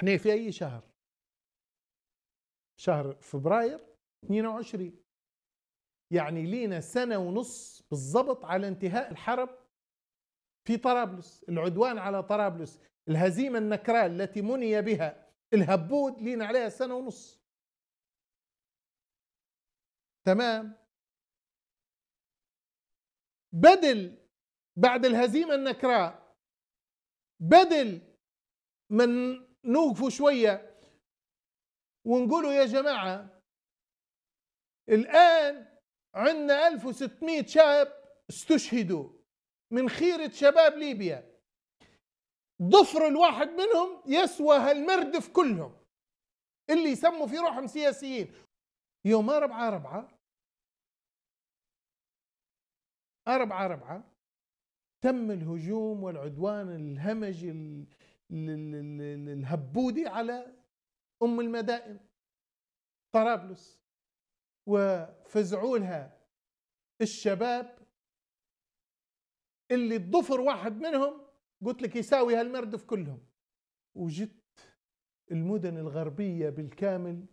احنا في اي شهر شهر فبراير 22 يعني لينا سنه ونص بالضبط على انتهاء الحرب في طرابلس العدوان على طرابلس الهزيمه النكراء التي مني بها الهبود لينا عليها سنه ونص تمام بدل بعد الهزيمه النكراء بدل من نوقفوا شوية ونقولوا يا جماعة الآن عندنا 1600 شاب استشهدوا من خيرة شباب ليبيا ضفر الواحد منهم يسوى هالمردف كلهم اللي يسموا في روحهم سياسيين يوم أربعة أربعة أربعة أربعة تم الهجوم والعدوان الهمجي الهبودي على ام المدائن طرابلس وفزعوا لها الشباب اللي الضفر واحد منهم قلت لك يساوي هالمردف كلهم وجدت المدن الغربيه بالكامل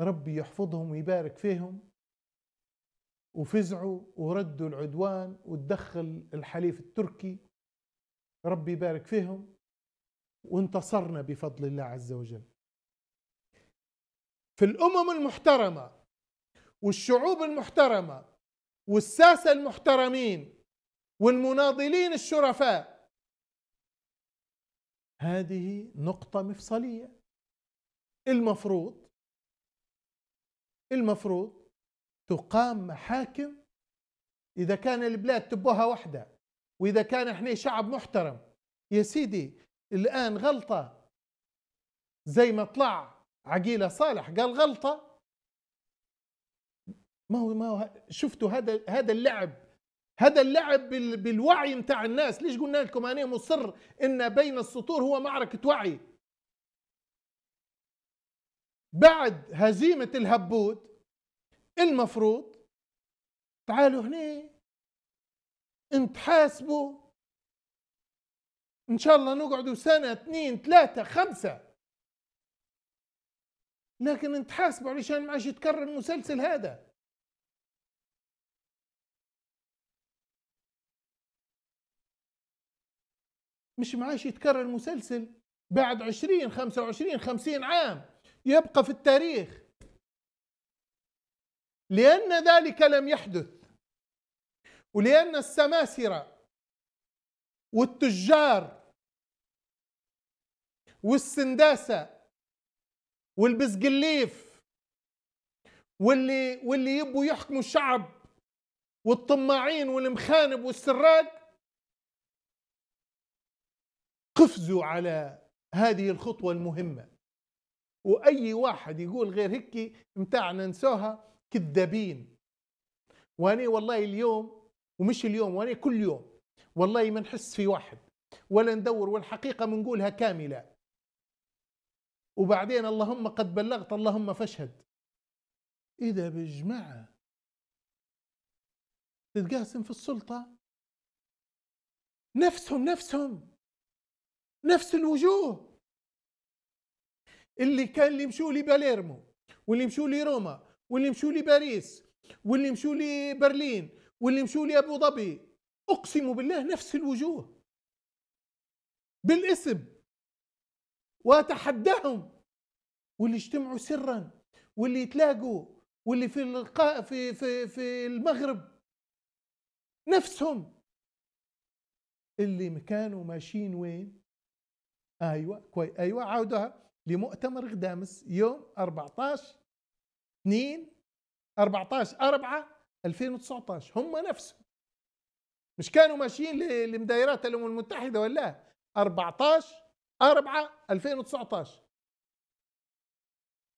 ربي يحفظهم ويبارك فيهم وفزعوا وردوا العدوان وتدخل الحليف التركي ربي يبارك فيهم وانتصرنا بفضل الله عز وجل في الامم المحترمه والشعوب المحترمه والساسه المحترمين والمناضلين الشرفاء هذه نقطه مفصليه المفروض المفروض تقام محاكم اذا كان البلاد تبوها وحده واذا كان احنا شعب محترم يا سيدي الآن غلطة زي ما طلع عقيلة صالح قال غلطة ما هو ما هو شفتوا هذا هذا اللعب هذا اللعب بالوعي متاع الناس ليش قلنا لكم أنا مصر إن بين السطور هو معركة وعي بعد هزيمة الهبود المفروض تعالوا هنا حاسبوا ان شاء الله نقعدوا سنه اثنين ثلاثه خمسه لكن نتحاسبوا علشان ما عادش يتكرر المسلسل هذا مش معاش يتكرر المسلسل بعد عشرين خمسة وعشرين خمسين عام يبقى في التاريخ لأن ذلك لم يحدث ولأن السماسرة والتجار والسنداسه والبزقليف واللي واللي يبوا يحكموا الشعب والطماعين والمخانب والسراد قفزوا على هذه الخطوه المهمه واي واحد يقول غير هيك متاع ننسوها كذابين واني والله اليوم ومش اليوم واني كل يوم والله ما نحس في واحد ولا ندور والحقيقة منقولها كاملة وبعدين اللهم قد بلغت اللهم فاشهد إذا بجمعة تتقاسم في السلطة نفسهم نفسهم نفس الوجوه اللي كان اللي يمشوا لباليرمو واللي يمشوا لروما واللي يمشوا لباريس واللي يمشوا لبرلين واللي يمشوا لابو ظبي أقسم بالله نفس الوجوه بالاسم وأتحداهم واللي اجتمعوا سرا واللي يتلاقوا واللي في القاء في في في المغرب نفسهم اللي كانوا ماشيين وين؟ ايوه كوي ايوه عودها لمؤتمر غدامس يوم 14 2 14 4 2019 هم نفسهم مش كانوا ماشيين لمدايرات الامم المتحده ولا 14 4 2019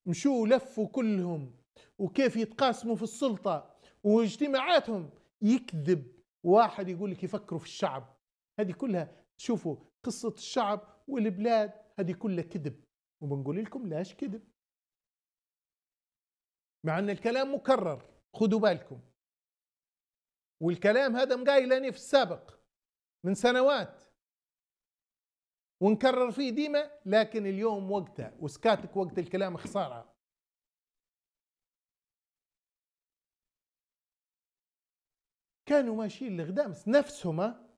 مشوا لفوا كلهم وكيف يتقاسموا في السلطه واجتماعاتهم يكذب واحد يقول لك يفكروا في الشعب هذه كلها شوفوا قصه الشعب والبلاد هذه كلها كذب وبنقول لكم لاش كذب مع ان الكلام مكرر خذوا بالكم والكلام هذا مقاي لاني في السابق من سنوات ونكرر فيه ديما لكن اليوم وقته وسكاتك وقت الكلام خساره كانوا ماشيين لغدامس نفسهم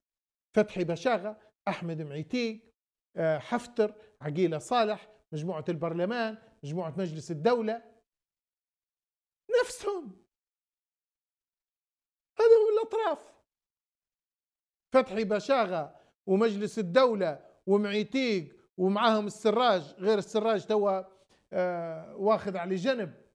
فتحي بشاغه احمد معيتي آه، حفتر عقيله صالح مجموعه البرلمان مجموعه مجلس الدوله نفسهم الأطراف فتحي بشاغة ومجلس الدولة ومعيتيق ومعاهم السراج غير السراج توا آه، واخذ على جنب